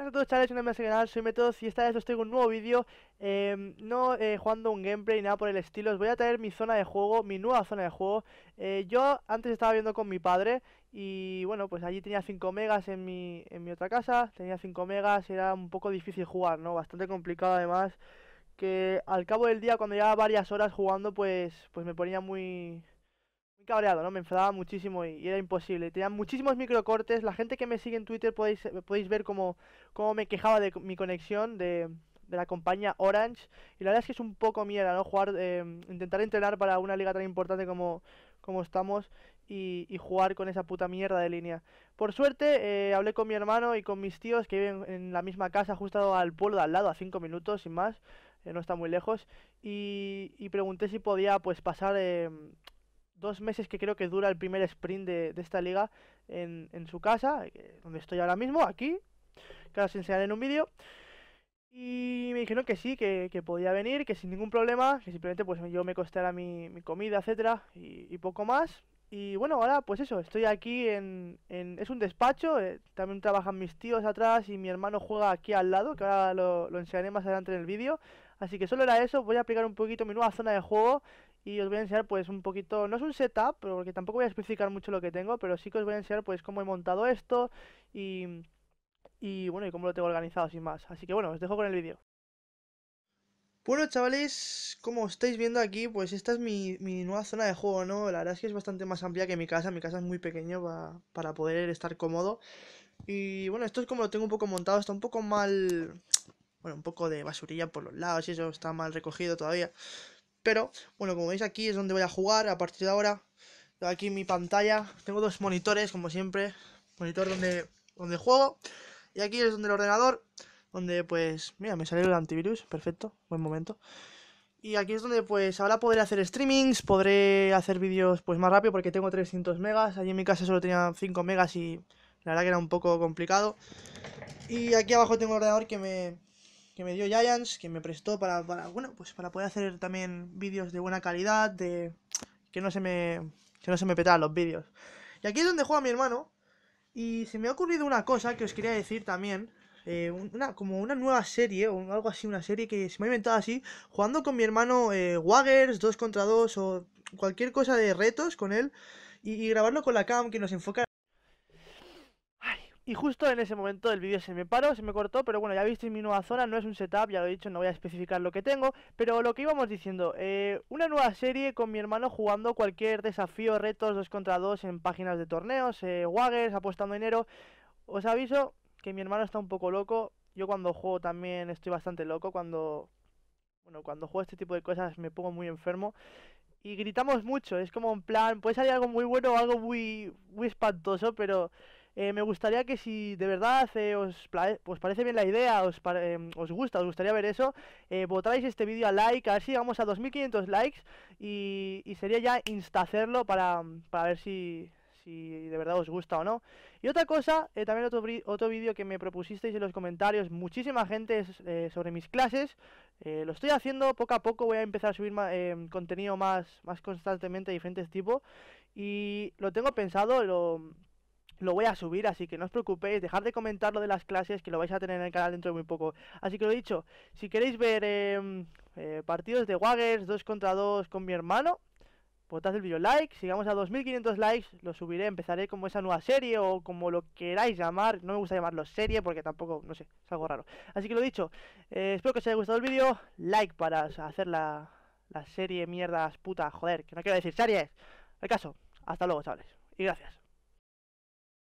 Hola a todos chavales, una vez canal, soy Métodos y esta vez os traigo un nuevo vídeo em, No eh, jugando un gameplay, nada por el estilo, os voy a traer mi zona de juego, mi nueva zona de juego eh, Yo antes estaba viendo con mi padre y bueno, pues allí tenía 5 megas en mi, en mi otra casa Tenía 5 megas, era un poco difícil jugar, ¿no? Bastante complicado además Que al cabo del día, cuando llevaba varias horas jugando, pues, pues me ponía muy cabreado, ¿no? Me enfadaba muchísimo y, era imposible. Tenía muchísimos microcortes. La gente que me sigue en Twitter podéis, podéis ver cómo, me quejaba de mi conexión de, la compañía Orange. Y la verdad es que es un poco mierda, ¿no? Jugar, eh, intentar entrenar para una liga tan importante como, como estamos y, jugar con esa puta mierda de línea. Por suerte, eh, hablé con mi hermano y con mis tíos que viven en la misma casa, justo al pueblo de al lado, a 5 minutos, sin más. Eh, no está muy lejos. Y, pregunté si podía pues pasar dos meses que creo que dura el primer sprint de, esta liga en, en, su casa, eh, donde estoy ahora mismo, aquí, que os enseñaré en un vídeo. Y me dijeron que sí, que, podía venir, que sin ningún problema, que simplemente pues yo me costara mi, comida, etcétera, y poco más. Y bueno, ahora pues eso, estoy aquí en... es un despacho, eh, también trabajan mis tíos atrás y mi hermano juega aquí al lado, que ahora lo, enseñaré más adelante en el vídeo. Así que solo era eso, voy a aplicar un poquito mi nueva zona de juego y os voy a enseñar pues un poquito, no es un setup, porque tampoco voy a especificar mucho lo que tengo, pero sí que os voy a enseñar pues cómo he montado esto y... Y bueno, y cómo lo tengo organizado sin más. Así que bueno, os dejo con el vídeo. Bueno chavales, como estáis viendo aquí, pues esta es mi, nueva zona de juego, ¿no? La verdad es que es bastante más amplia que mi casa, mi casa es muy pequeño para, para poder estar cómodo Y bueno, esto es como lo tengo un poco montado, está un poco mal... Bueno, un poco de basurilla por los lados y eso, está mal recogido todavía Pero, bueno, como veis aquí es donde voy a jugar a partir de ahora aquí mi pantalla, tengo dos monitores como siempre Monitor donde, donde juego Y aquí es donde el ordenador donde pues, mira, me salió el antivirus, perfecto, buen momento. Y aquí es donde pues ahora podré hacer streamings, podré hacer vídeos pues más rápido porque tengo 300 megas, allí en mi casa solo tenía 5 megas y la verdad que era un poco complicado. Y aquí abajo tengo el ordenador que me, que me dio Giants, que me prestó para, para, bueno, pues para poder hacer también vídeos de buena calidad, de que no se me que no se me petaran los vídeos. Y aquí es donde juega mi hermano y se me ha ocurrido una cosa que os quería decir también, eh, una, como una nueva serie, o algo así, una serie que se me ha inventado así, jugando con mi hermano eh, Waggers, 2 contra 2 o cualquier cosa de retos con él, y, grabarlo con la cam que nos enfoca. y justo en ese momento el vídeo se me paró, se me cortó, pero bueno, ya visteis mi nueva zona, no es un setup, ya lo he dicho, no voy a especificar lo que tengo, pero lo que íbamos diciendo, eh, una nueva serie con mi hermano jugando cualquier desafío, retos 2 contra 2 en páginas de torneos, eh, Waggers, apostando dinero, os aviso, que mi hermano está un poco loco. Yo cuando juego también estoy bastante loco. Cuando. Bueno, cuando juego este tipo de cosas me pongo muy enfermo. Y gritamos mucho. Es como en plan. Puede salir algo muy bueno o algo muy. muy espantoso, pero. Eh, me gustaría que si de verdad eh, os, os, parece bien la idea, os, em, os gusta, os gustaría ver eso, votáis eh, este vídeo a like, a ver si a 2500 likes y, sería ya insta hacerlo para, para ver si, si de verdad os gusta o no. Y otra cosa, eh, también otro, otro vídeo que me propusisteis en los comentarios, muchísima gente eh, sobre mis clases. Eh, lo estoy haciendo poco a poco, voy a empezar a subir contenido más, más constantemente de diferentes tipos. Y lo tengo pensado, lo, voy a subir, así que no os preocupéis, dejad de comentar lo de las clases, que lo vais a tener en el canal dentro de muy poco. Así que lo dicho, si queréis ver em, partidos de Waggers 2 contra 2 con mi hermano, Votad el vídeo like, sigamos a 2500 likes, lo subiré, empezaré como esa nueva serie o como lo queráis llamar, no me gusta llamarlo serie porque tampoco, no sé, es algo raro. Así que lo dicho, eh, espero que os haya gustado el vídeo, like para hacer la, serie mierdas puta, joder, que no quiero decir series. El caso, hasta luego chavales, y gracias.